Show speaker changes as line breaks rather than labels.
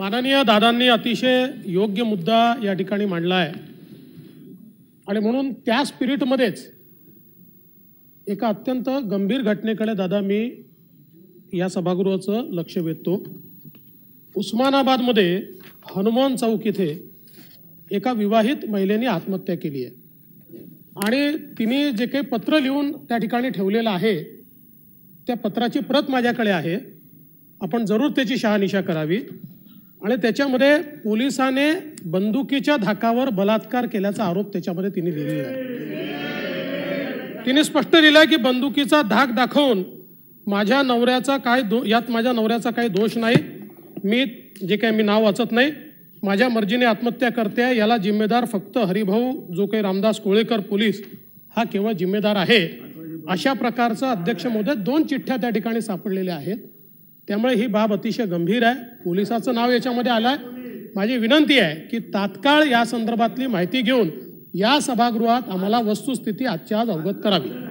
माननीय दादांनी अतिशय योग्य मुद्दा या ठिकाणी मांडला आहे आणि म्हणून त्या स्पिरिटमध्येच एका अत्यंत गंभीर घटनेकडे दादा मी या सभागृहाचं लक्ष वेधतो उस्मानाबादमध्ये हनुमान चौक इथे एका विवाहित महिलेने आत्महत्या केली आहे आणि तिने जे काही पत्र लिहून त्या ठिकाणी ठेवलेलं आहे त्या पत्राची प्रत माझ्याकडे आहे आपण जरूर त्याची शहानिशा करावी आणि त्याच्यामध्ये पोलिसाने बंदुकीच्या धाकावर बलात्कार केल्याचा आरोप त्याच्यामध्ये तिने लिहिलेला आहे तिने स्पष्ट लिहिलं की बंदुकीचा धाक दाखवून माझ्या नवऱ्याचा काय दो यात माझ्या नवऱ्याचा काही दोष नाही मी जे काही मी नाव वाचत नाही माझ्या मर्जीने आत्महत्या करते याला जिम्मेदार फक्त हरिभाऊ जो काही रामदास कोळेकर पोलीस हा केवळ जिम्मेदार आहे अशा प्रकारचा अध्यक्ष महोदय दोन चिठ्ठ्या त्या ठिकाणी सापडलेल्या आहेत त्यामुळे ही बाब अतिशय गंभीर आहे पोलिसाचं नाव याच्यामध्ये आलं आहे माझी विनंती आहे की तात्काळ या संदर्भातली माहिती घेऊन या सभागृहात आम्हाला वस्तुस्थिती आजच्या आज अवगत करावी